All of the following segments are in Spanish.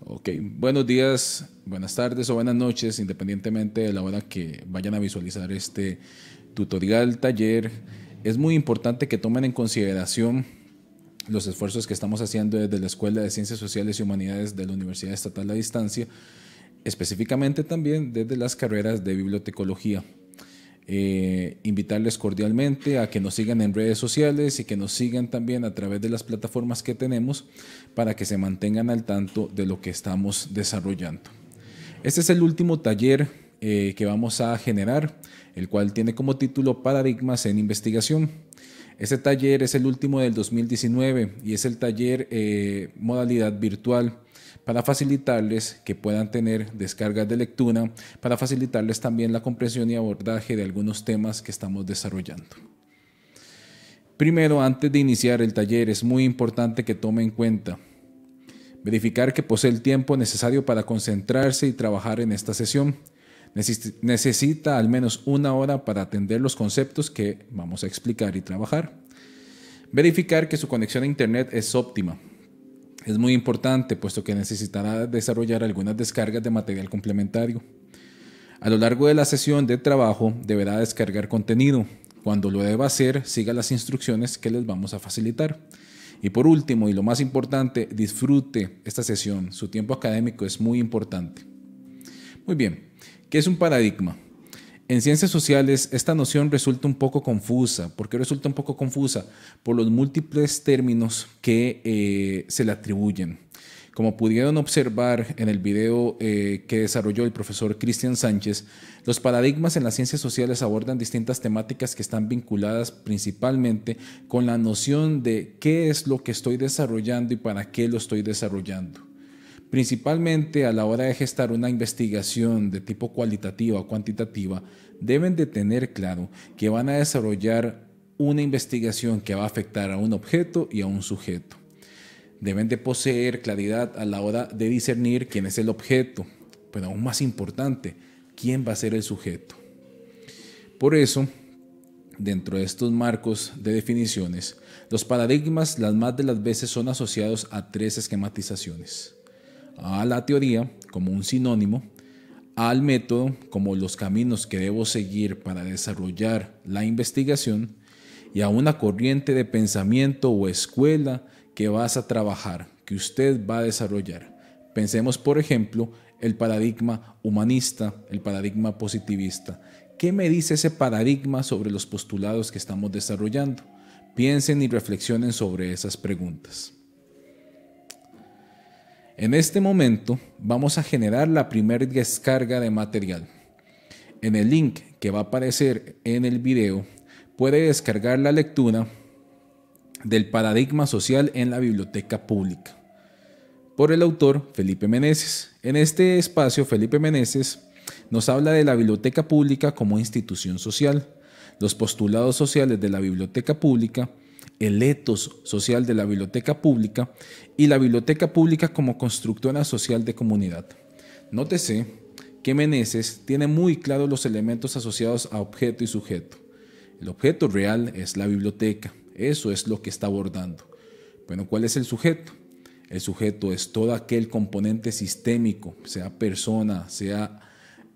Ok, buenos días, buenas tardes o buenas noches, independientemente de la hora que vayan a visualizar este tutorial, taller. Es muy importante que tomen en consideración los esfuerzos que estamos haciendo desde la Escuela de Ciencias Sociales y Humanidades de la Universidad Estatal a Distancia, específicamente también desde las carreras de bibliotecología. Eh, invitarles cordialmente a que nos sigan en redes sociales y que nos sigan también a través de las plataformas que tenemos para que se mantengan al tanto de lo que estamos desarrollando. Este es el último taller eh, que vamos a generar, el cual tiene como título Paradigmas en Investigación. Este taller es el último del 2019 y es el taller eh, modalidad virtual para facilitarles que puedan tener descargas de lectura, para facilitarles también la comprensión y abordaje de algunos temas que estamos desarrollando. Primero, antes de iniciar el taller, es muy importante que tome en cuenta verificar que posee el tiempo necesario para concentrarse y trabajar en esta sesión. Necesita al menos una hora para atender los conceptos que vamos a explicar y trabajar. Verificar que su conexión a Internet es óptima, es muy importante puesto que necesitará desarrollar algunas descargas de material complementario. A lo largo de la sesión de trabajo deberá descargar contenido. Cuando lo deba hacer, siga las instrucciones que les vamos a facilitar. Y por último, y lo más importante, disfrute esta sesión. Su tiempo académico es muy importante. Muy bien, ¿qué es un paradigma? En ciencias sociales esta noción resulta un poco confusa. porque resulta un poco confusa? Por los múltiples términos que eh, se le atribuyen. Como pudieron observar en el video eh, que desarrolló el profesor Cristian Sánchez, los paradigmas en las ciencias sociales abordan distintas temáticas que están vinculadas principalmente con la noción de qué es lo que estoy desarrollando y para qué lo estoy desarrollando principalmente a la hora de gestar una investigación de tipo cualitativa o cuantitativa, deben de tener claro que van a desarrollar una investigación que va a afectar a un objeto y a un sujeto. Deben de poseer claridad a la hora de discernir quién es el objeto, pero aún más importante, quién va a ser el sujeto. Por eso, dentro de estos marcos de definiciones, los paradigmas las más de las veces son asociados a tres esquematizaciones a la teoría como un sinónimo, al método como los caminos que debo seguir para desarrollar la investigación y a una corriente de pensamiento o escuela que vas a trabajar, que usted va a desarrollar. Pensemos, por ejemplo, el paradigma humanista, el paradigma positivista. ¿Qué me dice ese paradigma sobre los postulados que estamos desarrollando? Piensen y reflexionen sobre esas preguntas. En este momento vamos a generar la primera descarga de material. En el link que va a aparecer en el video puede descargar la lectura del paradigma social en la biblioteca pública por el autor Felipe Meneses. En este espacio Felipe Meneses nos habla de la biblioteca pública como institución social, los postulados sociales de la biblioteca pública, el etos social de la biblioteca pública y la biblioteca pública como constructora social de comunidad. Nótese que Meneses tiene muy claro los elementos asociados a objeto y sujeto. El objeto real es la biblioteca, eso es lo que está abordando. Bueno, ¿cuál es el sujeto? El sujeto es todo aquel componente sistémico, sea persona, sea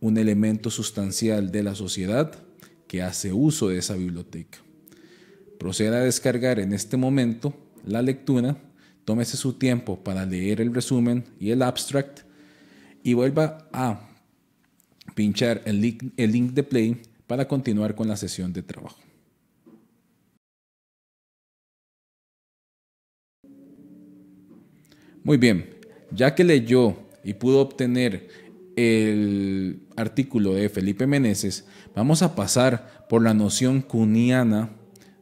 un elemento sustancial de la sociedad que hace uso de esa biblioteca proceda a descargar en este momento la lectura, tómese su tiempo para leer el resumen y el abstract y vuelva a pinchar el link, el link de play para continuar con la sesión de trabajo. Muy bien, ya que leyó y pudo obtener el artículo de Felipe Meneses, vamos a pasar por la noción cuniana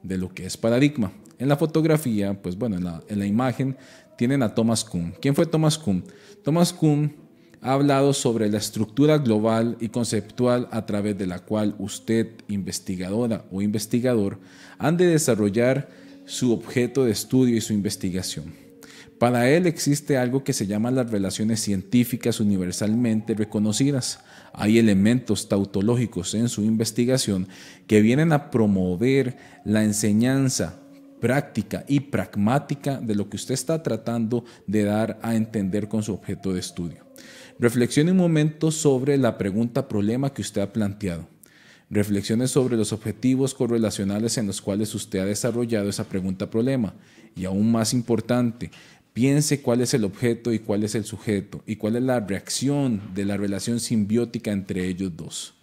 de lo que es paradigma. En la fotografía, pues bueno, en la, en la imagen tienen a Thomas Kuhn. ¿Quién fue Thomas Kuhn? Thomas Kuhn ha hablado sobre la estructura global y conceptual a través de la cual usted, investigadora o investigador, han de desarrollar su objeto de estudio y su investigación. Para él existe algo que se llama las relaciones científicas universalmente reconocidas. Hay elementos tautológicos en su investigación que vienen a promover la enseñanza práctica y pragmática de lo que usted está tratando de dar a entender con su objeto de estudio. Reflexione un momento sobre la pregunta problema que usted ha planteado. Reflexione sobre los objetivos correlacionales en los cuales usted ha desarrollado esa pregunta problema. Y aún más importante, piense cuál es el objeto y cuál es el sujeto y cuál es la reacción de la relación simbiótica entre ellos dos.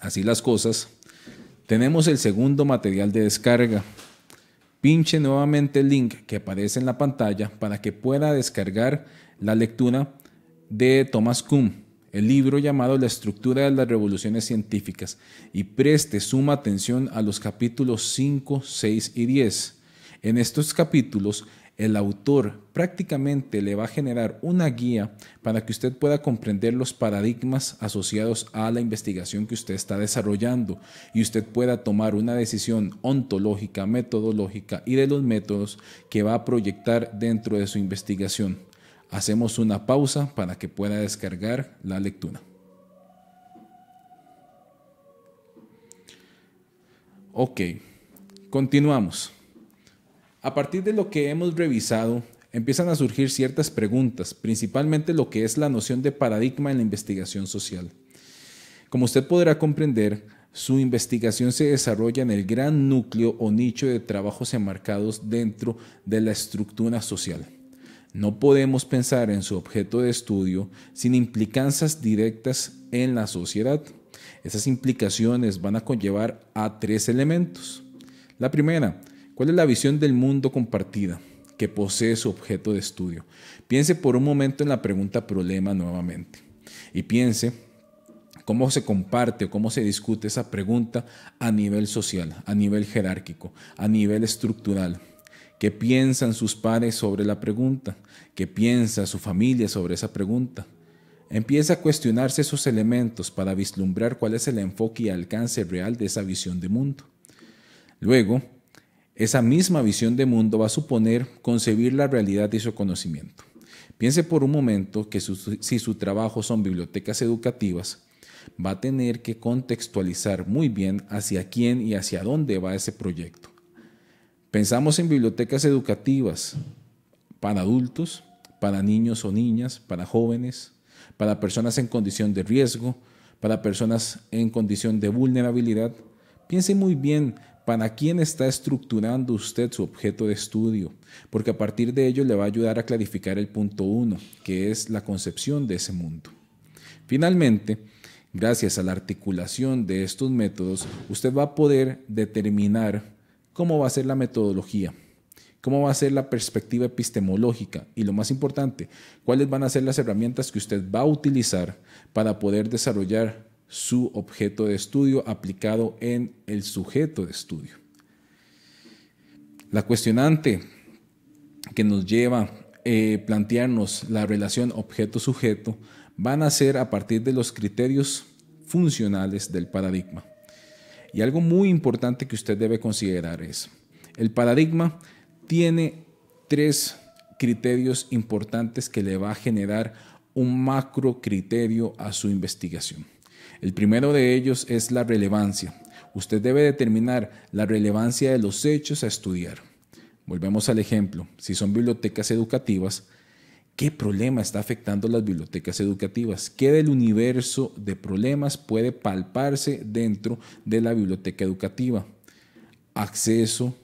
Así las cosas, tenemos el segundo material de descarga. Pinche nuevamente el link que aparece en la pantalla para que pueda descargar la lectura de Thomas Kuhn, el libro llamado La estructura de las revoluciones científicas, y preste suma atención a los capítulos 5, 6 y 10 en estos capítulos, el autor prácticamente le va a generar una guía para que usted pueda comprender los paradigmas asociados a la investigación que usted está desarrollando y usted pueda tomar una decisión ontológica, metodológica y de los métodos que va a proyectar dentro de su investigación. Hacemos una pausa para que pueda descargar la lectura. Ok, continuamos. A partir de lo que hemos revisado, empiezan a surgir ciertas preguntas, principalmente lo que es la noción de paradigma en la investigación social. Como usted podrá comprender, su investigación se desarrolla en el gran núcleo o nicho de trabajos enmarcados dentro de la estructura social. No podemos pensar en su objeto de estudio sin implicanzas directas en la sociedad. Esas implicaciones van a conllevar a tres elementos. La primera, ¿Cuál es la visión del mundo compartida que posee su objeto de estudio? Piense por un momento en la pregunta problema nuevamente y piense cómo se comparte o cómo se discute esa pregunta a nivel social, a nivel jerárquico, a nivel estructural. ¿Qué piensan sus pares sobre la pregunta? ¿Qué piensa su familia sobre esa pregunta? Empieza a cuestionarse esos elementos para vislumbrar cuál es el enfoque y alcance real de esa visión de mundo. Luego, esa misma visión de mundo va a suponer concebir la realidad de su conocimiento. Piense por un momento que si su trabajo son bibliotecas educativas, va a tener que contextualizar muy bien hacia quién y hacia dónde va ese proyecto. Pensamos en bibliotecas educativas para adultos, para niños o niñas, para jóvenes, para personas en condición de riesgo, para personas en condición de vulnerabilidad. Piense muy bien para quién está estructurando usted su objeto de estudio, porque a partir de ello le va a ayudar a clarificar el punto uno, que es la concepción de ese mundo. Finalmente, gracias a la articulación de estos métodos, usted va a poder determinar cómo va a ser la metodología, cómo va a ser la perspectiva epistemológica y lo más importante, cuáles van a ser las herramientas que usted va a utilizar para poder desarrollar su objeto de estudio aplicado en el sujeto de estudio. La cuestionante que nos lleva a eh, plantearnos la relación objeto-sujeto van a ser a partir de los criterios funcionales del paradigma. Y algo muy importante que usted debe considerar es, el paradigma tiene tres criterios importantes que le va a generar un macro criterio a su investigación. El primero de ellos es la relevancia. Usted debe determinar la relevancia de los hechos a estudiar. Volvemos al ejemplo. Si son bibliotecas educativas, ¿qué problema está afectando las bibliotecas educativas? ¿Qué del universo de problemas puede palparse dentro de la biblioteca educativa? Acceso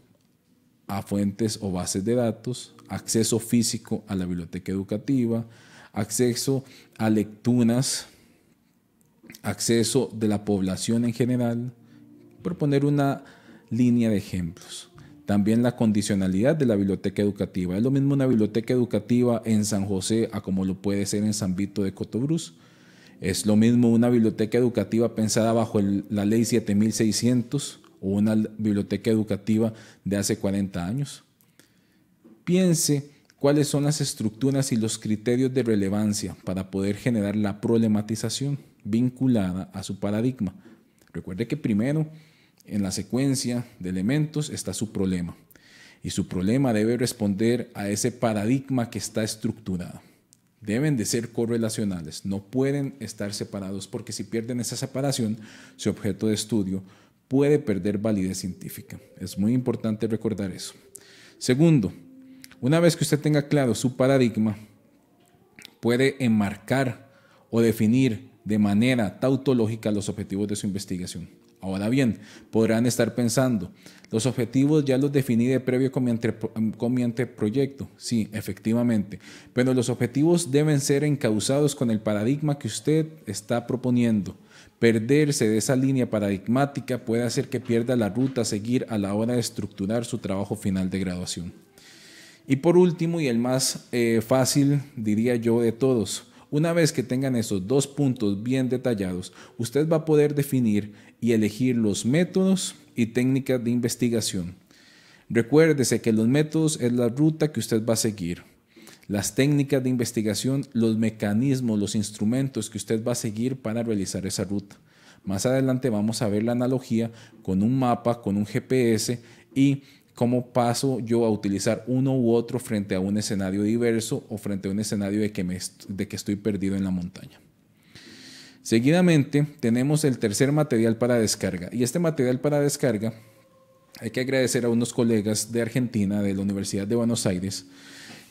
a fuentes o bases de datos, acceso físico a la biblioteca educativa, acceso a lecturas acceso de la población en general, Proponer una línea de ejemplos. También la condicionalidad de la biblioteca educativa. Es lo mismo una biblioteca educativa en San José a como lo puede ser en San Vito de Cotobruz. Es lo mismo una biblioteca educativa pensada bajo la ley 7600 o una biblioteca educativa de hace 40 años. Piense cuáles son las estructuras y los criterios de relevancia para poder generar la problematización vinculada a su paradigma. Recuerde que primero en la secuencia de elementos está su problema y su problema debe responder a ese paradigma que está estructurado. Deben de ser correlacionales, no pueden estar separados porque si pierden esa separación, su objeto de estudio puede perder validez científica. Es muy importante recordar eso. Segundo, una vez que usted tenga claro su paradigma, puede enmarcar o definir de manera tautológica los objetivos de su investigación. Ahora bien, podrán estar pensando, los objetivos ya los definí de previo con mi, anteproyecto. Sí, efectivamente, pero los objetivos deben ser encauzados con el paradigma que usted está proponiendo. Perderse de esa línea paradigmática puede hacer que pierda la ruta a seguir a la hora de estructurar su trabajo final de graduación. Y por último, y el más eh, fácil, diría yo, de todos, una vez que tengan esos dos puntos bien detallados, usted va a poder definir y elegir los métodos y técnicas de investigación. Recuérdese que los métodos es la ruta que usted va a seguir. Las técnicas de investigación, los mecanismos, los instrumentos que usted va a seguir para realizar esa ruta. Más adelante vamos a ver la analogía con un mapa, con un GPS y cómo paso yo a utilizar uno u otro frente a un escenario diverso o frente a un escenario de que, me de que estoy perdido en la montaña. Seguidamente tenemos el tercer material para descarga y este material para descarga hay que agradecer a unos colegas de Argentina de la Universidad de Buenos Aires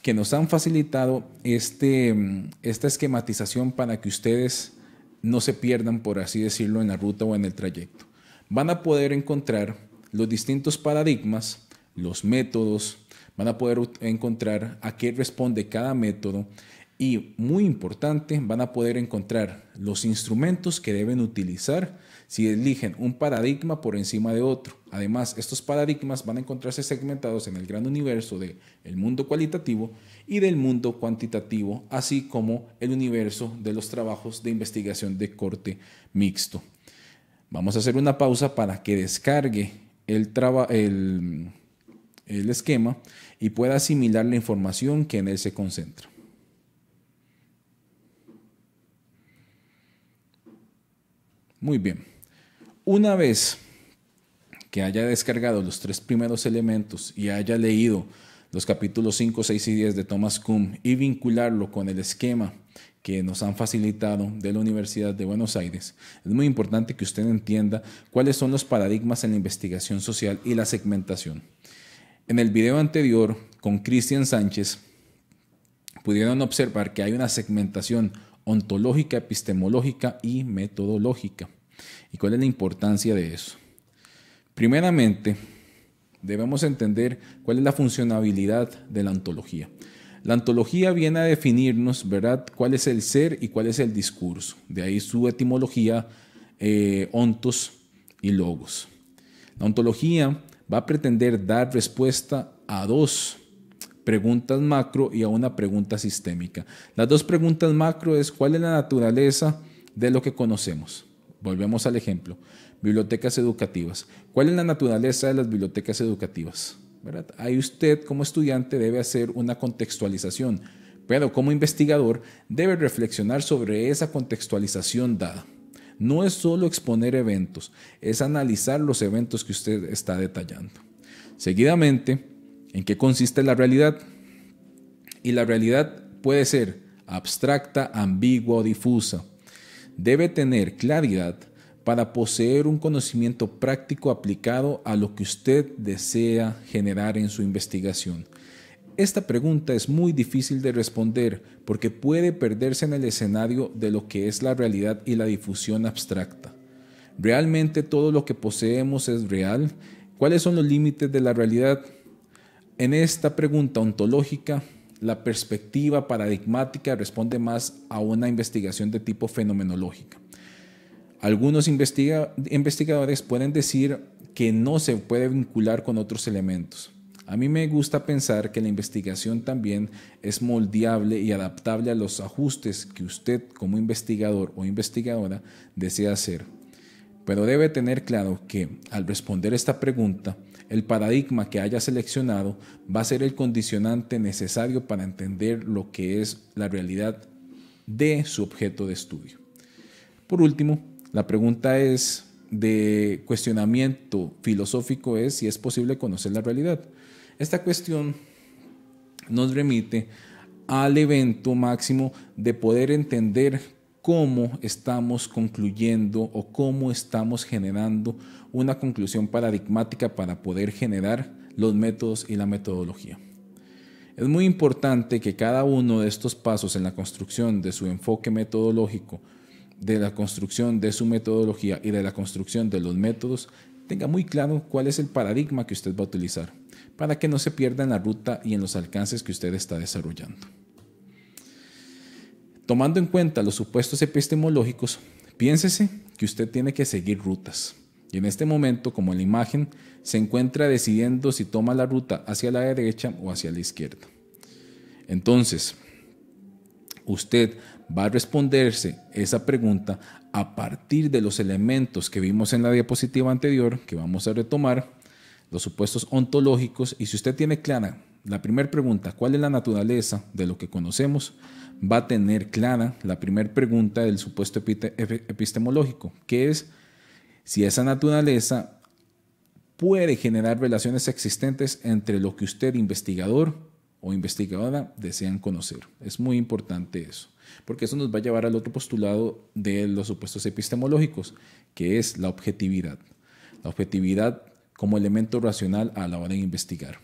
que nos han facilitado este, esta esquematización para que ustedes no se pierdan, por así decirlo, en la ruta o en el trayecto. Van a poder encontrar los distintos paradigmas los métodos, van a poder encontrar a qué responde cada método y, muy importante, van a poder encontrar los instrumentos que deben utilizar si eligen un paradigma por encima de otro. Además, estos paradigmas van a encontrarse segmentados en el gran universo del el mundo cualitativo y del mundo cuantitativo, así como el universo de los trabajos de investigación de corte mixto. Vamos a hacer una pausa para que descargue el, trabajo. el el esquema y pueda asimilar la información que en él se concentra. Muy bien. Una vez que haya descargado los tres primeros elementos y haya leído los capítulos 5, 6 y 10 de Thomas Kuhn y vincularlo con el esquema que nos han facilitado de la Universidad de Buenos Aires, es muy importante que usted entienda cuáles son los paradigmas en la investigación social y la segmentación. En el video anterior con Cristian Sánchez pudieron observar que hay una segmentación ontológica, epistemológica y metodológica. ¿Y cuál es la importancia de eso? Primeramente, debemos entender cuál es la funcionabilidad de la ontología. La ontología viene a definirnos, ¿verdad?, cuál es el ser y cuál es el discurso. De ahí su etimología, eh, ontos y logos. La ontología va a pretender dar respuesta a dos preguntas macro y a una pregunta sistémica. Las dos preguntas macro es cuál es la naturaleza de lo que conocemos. Volvemos al ejemplo. Bibliotecas educativas. ¿Cuál es la naturaleza de las bibliotecas educativas? Ahí usted como estudiante debe hacer una contextualización, pero como investigador debe reflexionar sobre esa contextualización dada no es solo exponer eventos, es analizar los eventos que usted está detallando. Seguidamente, ¿en qué consiste la realidad? Y la realidad puede ser abstracta, ambigua o difusa. Debe tener claridad para poseer un conocimiento práctico aplicado a lo que usted desea generar en su investigación. Esta pregunta es muy difícil de responder porque puede perderse en el escenario de lo que es la realidad y la difusión abstracta. ¿Realmente todo lo que poseemos es real? ¿Cuáles son los límites de la realidad? En esta pregunta ontológica, la perspectiva paradigmática responde más a una investigación de tipo fenomenológica. Algunos investigadores pueden decir que no se puede vincular con otros elementos. A mí me gusta pensar que la investigación también es moldeable y adaptable a los ajustes que usted como investigador o investigadora desea hacer. Pero debe tener claro que, al responder esta pregunta, el paradigma que haya seleccionado va a ser el condicionante necesario para entender lo que es la realidad de su objeto de estudio. Por último, la pregunta es de cuestionamiento filosófico es si es posible conocer la realidad. Esta cuestión nos remite al evento máximo de poder entender cómo estamos concluyendo o cómo estamos generando una conclusión paradigmática para poder generar los métodos y la metodología. Es muy importante que cada uno de estos pasos en la construcción de su enfoque metodológico, de la construcción de su metodología y de la construcción de los métodos tenga muy claro cuál es el paradigma que usted va a utilizar para que no se pierda en la ruta y en los alcances que usted está desarrollando. Tomando en cuenta los supuestos epistemológicos, piénsese que usted tiene que seguir rutas. Y en este momento, como en la imagen, se encuentra decidiendo si toma la ruta hacia la derecha o hacia la izquierda. Entonces, usted va a responderse esa pregunta a partir de los elementos que vimos en la diapositiva anterior, que vamos a retomar, los supuestos ontológicos, y si usted tiene clara la primera pregunta, ¿cuál es la naturaleza de lo que conocemos? Va a tener clara la primera pregunta del supuesto epistemológico, que es si esa naturaleza puede generar relaciones existentes entre lo que usted, investigador, o investigadora desean conocer. Es muy importante eso, porque eso nos va a llevar al otro postulado de los supuestos epistemológicos, que es la objetividad. La objetividad como elemento racional a la hora de investigar.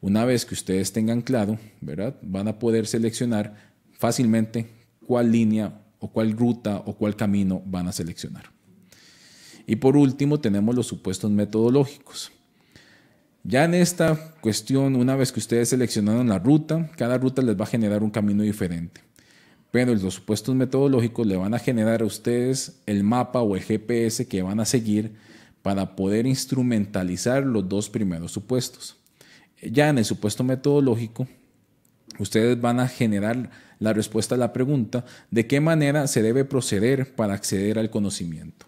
Una vez que ustedes tengan claro, ¿verdad? Van a poder seleccionar fácilmente cuál línea o cuál ruta o cuál camino van a seleccionar. Y por último tenemos los supuestos metodológicos. Ya en esta cuestión, una vez que ustedes seleccionaron la ruta, cada ruta les va a generar un camino diferente. Pero los supuestos metodológicos le van a generar a ustedes el mapa o el GPS que van a seguir para poder instrumentalizar los dos primeros supuestos. Ya en el supuesto metodológico, ustedes van a generar la respuesta a la pregunta de qué manera se debe proceder para acceder al conocimiento.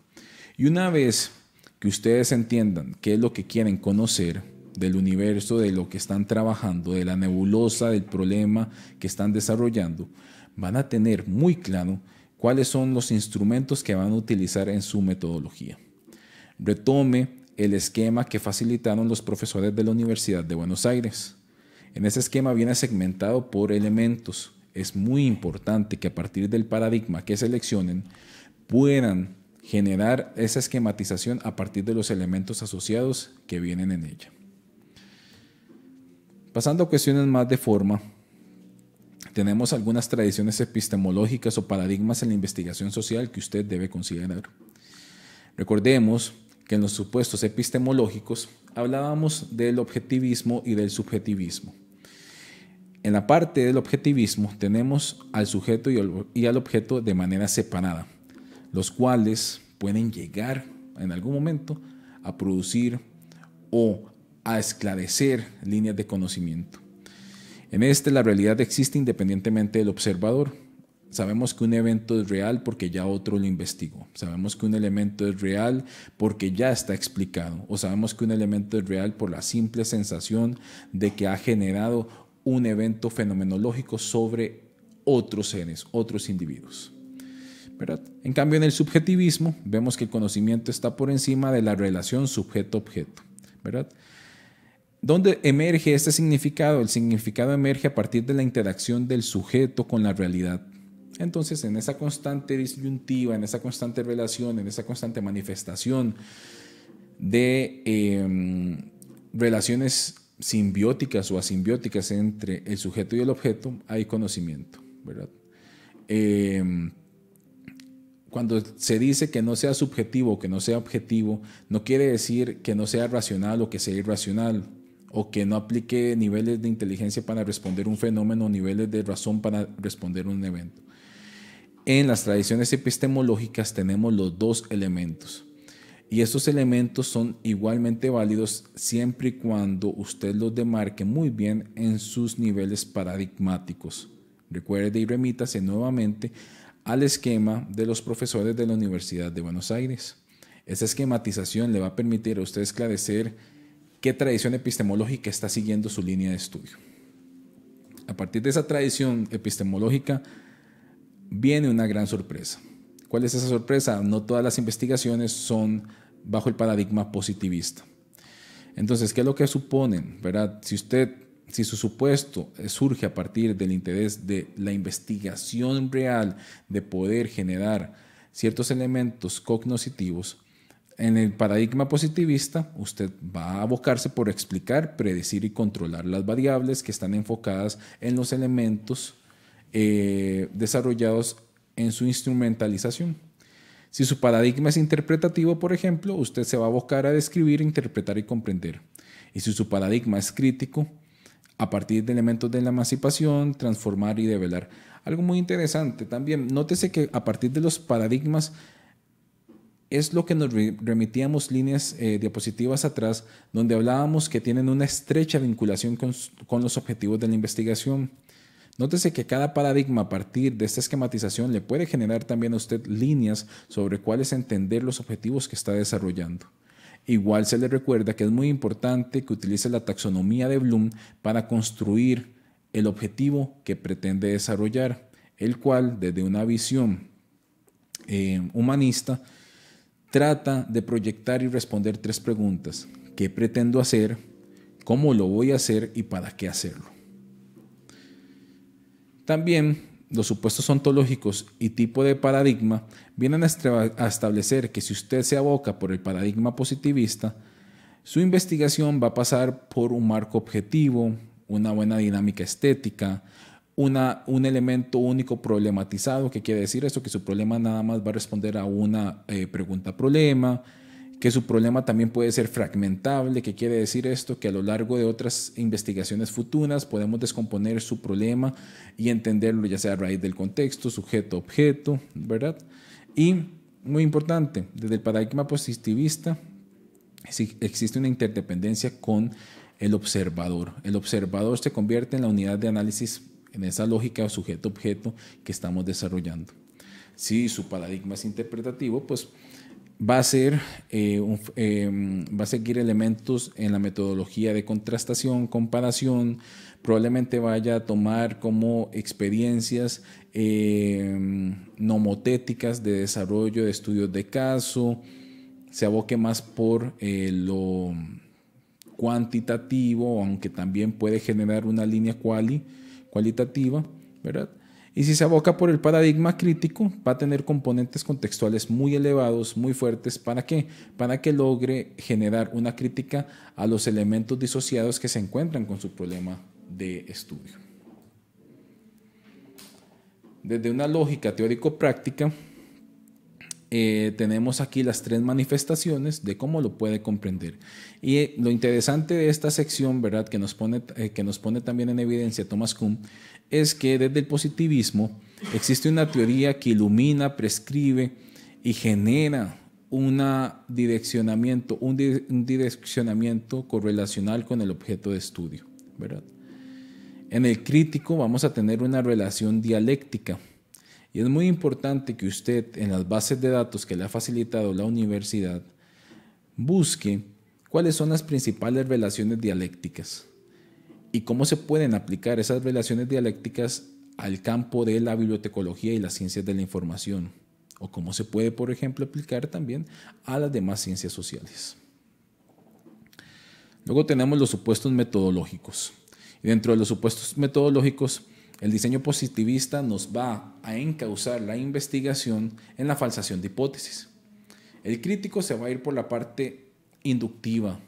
Y una vez que ustedes entiendan qué es lo que quieren conocer, del universo, de lo que están trabajando, de la nebulosa, del problema que están desarrollando, van a tener muy claro cuáles son los instrumentos que van a utilizar en su metodología. Retome el esquema que facilitaron los profesores de la Universidad de Buenos Aires. En ese esquema viene segmentado por elementos. Es muy importante que a partir del paradigma que seleccionen puedan generar esa esquematización a partir de los elementos asociados que vienen en ella. Pasando a cuestiones más de forma, tenemos algunas tradiciones epistemológicas o paradigmas en la investigación social que usted debe considerar. Recordemos que en los supuestos epistemológicos hablábamos del objetivismo y del subjetivismo. En la parte del objetivismo tenemos al sujeto y al objeto de manera separada, los cuales pueden llegar en algún momento a producir o a esclarecer líneas de conocimiento. En este la realidad existe independientemente del observador. Sabemos que un evento es real porque ya otro lo investigó. Sabemos que un elemento es real porque ya está explicado. O sabemos que un elemento es real por la simple sensación de que ha generado un evento fenomenológico sobre otros seres, otros individuos. En cambio, en el subjetivismo vemos que el conocimiento está por encima de la relación sujeto-objeto. ¿Verdad? ¿Dónde emerge este significado? El significado emerge a partir de la interacción del sujeto con la realidad. Entonces, en esa constante disyuntiva, en esa constante relación, en esa constante manifestación de em, relaciones simbióticas o asimbióticas entre el sujeto y el objeto, hay conocimiento, em, cuando se dice que no sea subjetivo, que no sea objetivo, no quiere decir que no sea racional o que sea irracional o que no aplique niveles de inteligencia para responder un fenómeno o niveles de razón para responder un evento. En las tradiciones epistemológicas tenemos los dos elementos y estos elementos son igualmente válidos siempre y cuando usted los demarque muy bien en sus niveles paradigmáticos. Recuerde y remítase nuevamente al esquema de los profesores de la Universidad de Buenos Aires. Esa esquematización le va a permitir a usted esclarecer qué tradición epistemológica está siguiendo su línea de estudio. A partir de esa tradición epistemológica viene una gran sorpresa. ¿Cuál es esa sorpresa? No todas las investigaciones son bajo el paradigma positivista. Entonces, ¿qué es lo que suponen? ¿Verdad? Si usted, si su supuesto surge a partir del interés de la investigación real de poder generar ciertos elementos cognoscitivos, en el paradigma positivista, usted va a abocarse por explicar, predecir y controlar las variables que están enfocadas en los elementos eh, desarrollados en su instrumentalización. Si su paradigma es interpretativo, por ejemplo, usted se va a abocar a describir, interpretar y comprender. Y si su paradigma es crítico, a partir de elementos de la emancipación, transformar y develar. Algo muy interesante también, nótese que a partir de los paradigmas es lo que nos remitíamos líneas eh, diapositivas atrás, donde hablábamos que tienen una estrecha vinculación con, los objetivos de la investigación. Nótese que cada paradigma a partir de esta esquematización le puede generar también a usted líneas sobre cuáles entender los objetivos que está desarrollando. Igual se le recuerda que es muy importante que utilice la taxonomía de Bloom para construir el objetivo que pretende desarrollar, el cual desde una visión eh, humanista Trata de proyectar y responder tres preguntas. ¿Qué pretendo hacer? ¿Cómo lo voy a hacer? ¿Y para qué hacerlo? También los supuestos ontológicos y tipo de paradigma vienen a establecer que si usted se aboca por el paradigma positivista, su investigación va a pasar por un marco objetivo, una buena dinámica estética, un elemento único problematizado, que quiere decir esto? que su problema nada más va a responder a una eh, pregunta problema, que su problema también puede ser fragmentable, que quiere decir esto, que a lo largo de otras investigaciones futuras podemos descomponer su problema y entenderlo ya sea a raíz del contexto, sujeto, objeto, ¿verdad? Y muy importante, desde el paradigma positivista existe una interdependencia con el observador. El observador se convierte en la unidad de análisis en esa lógica sujeto-objeto que estamos desarrollando. Si su paradigma es interpretativo, pues va a, ser, eh, em, va a seguir elementos en la metodología de contrastación, comparación, probablemente vaya a tomar como experiencias em, nomotéticas de desarrollo de estudios de caso, se aboque más por eh, lo cuantitativo, aunque también puede generar una línea cualitativa, ¿verdad? Y si se aboca por el paradigma crítico, va a tener componentes contextuales muy elevados, muy fuertes. ¿Para qué? Para que logre generar una crítica a los elementos disociados que se encuentran con su problema de estudio. Desde una lógica teórico-práctica, eh, tenemos aquí las tres manifestaciones de cómo lo puede comprender. Y eh, lo interesante de esta sección, ¿verdad?, que nos pone, eh, que nos pone también en evidencia Thomas Kuhn, es que desde el positivismo existe una teoría que ilumina, prescribe y genera una direccionamiento, un, un direccionamiento correlacional con el objeto de estudio, ¿verdad? En el crítico vamos a tener una relación dialéctica y es muy importante que usted en las bases de datos que le ha facilitado la universidad busque cuáles son las principales relaciones dialécticas y cómo se pueden aplicar esas relaciones dialécticas al campo de la bibliotecología y las ciencias de la información, o cómo se puede, por ejemplo, aplicar también a las demás ciencias sociales. Luego tenemos los supuestos metodológicos. Y dentro de los supuestos metodológicos el diseño positivista nos va a encauzar la investigación en la falsación de hipótesis. El crítico se va a ir por la parte inductiva.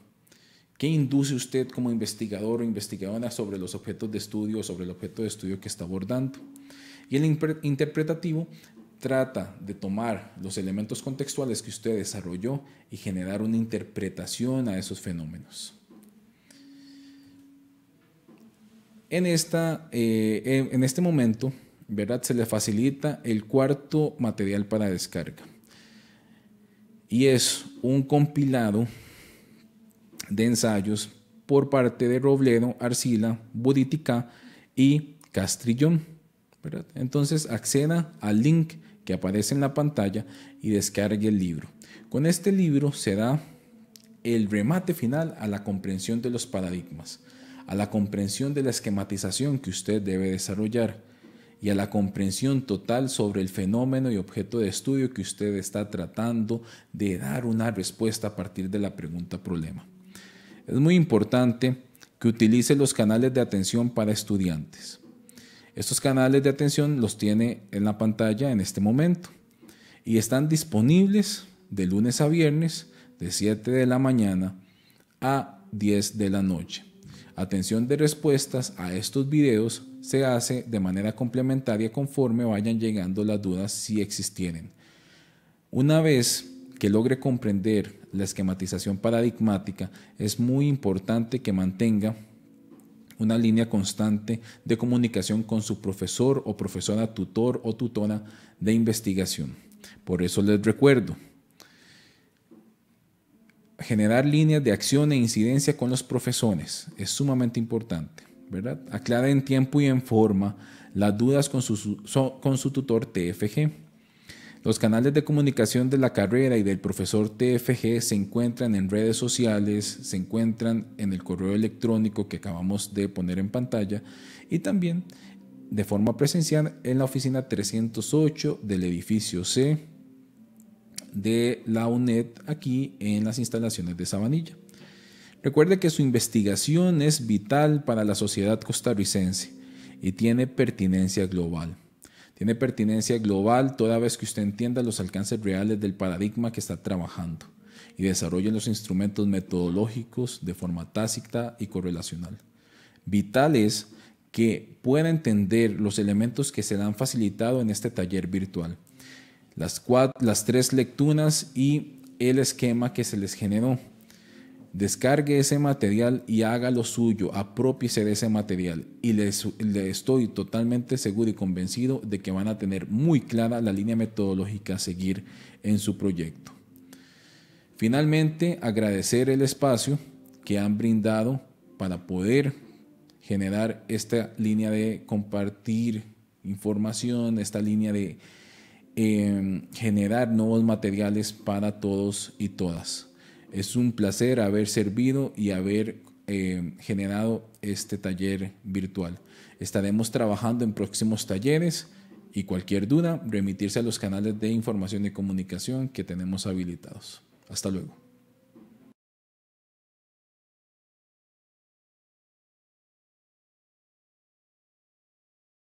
¿Qué induce usted como investigador o investigadora sobre los objetos de estudio o sobre el objeto de estudio que está abordando? Y el interpretativo trata de tomar los elementos contextuales que usted desarrolló y generar una interpretación a esos fenómenos. Eh, en, este momento, ¿verdad? Se le facilita el cuarto material para descarga. Y es un compilado de ensayos por parte de Robledo, Arcila, Buditica y Castrillón. Entonces acceda al link que aparece en la pantalla y descargue el libro. Con este libro se da el remate final a la comprensión de los paradigmas a la comprensión de la esquematización que usted debe desarrollar y a la comprensión total sobre el fenómeno y objeto de estudio que usted está tratando de dar una respuesta a partir de la pregunta problema. Es muy importante que utilice los canales de atención para estudiantes. Estos canales de atención los tiene en la pantalla en este momento y están disponibles de lunes a viernes de 7 de la mañana a 10 de la noche atención de respuestas a estos videos se hace de manera complementaria conforme vayan llegando las dudas si existieren. Una vez que logre comprender la esquematización paradigmática, es muy importante que mantenga una línea constante de comunicación con su profesor o profesora tutor o tutora de investigación. Por eso les recuerdo, generar líneas de acción e incidencia con los profesores es sumamente importante, ¿verdad? Aclara en tiempo y en forma las dudas con su, con su tutor TFG. Los canales de comunicación de la carrera y del profesor TFG se encuentran en redes sociales, se encuentran en el correo electrónico que acabamos de poner en pantalla y también de forma presencial en la oficina 308 del edificio C de la UNED aquí en las instalaciones de Sabanilla. Recuerde que su investigación es vital para la sociedad costarricense y tiene pertinencia global. Tiene pertinencia global toda vez que usted entienda los alcances reales del paradigma que está trabajando y desarrolle los instrumentos metodológicos de forma tácita y correlacional. Vital es que pueda entender los elementos que se le han facilitado en este taller virtual las, cuatro, las tres lecturas y el esquema que se les generó. Descargue ese material y haga lo suyo, apropíese de ese material. Y le estoy totalmente seguro y convencido de que van a tener muy clara la línea metodológica a seguir en su proyecto. Finalmente, agradecer el espacio que han brindado para poder generar esta línea de compartir información, esta línea de Em, generar nuevos materiales para todos y todas. Es un placer haber servido y haber em, generado este taller virtual. Estaremos trabajando en próximos talleres y cualquier duda, remitirse a los canales de información y comunicación que tenemos habilitados. Hasta luego.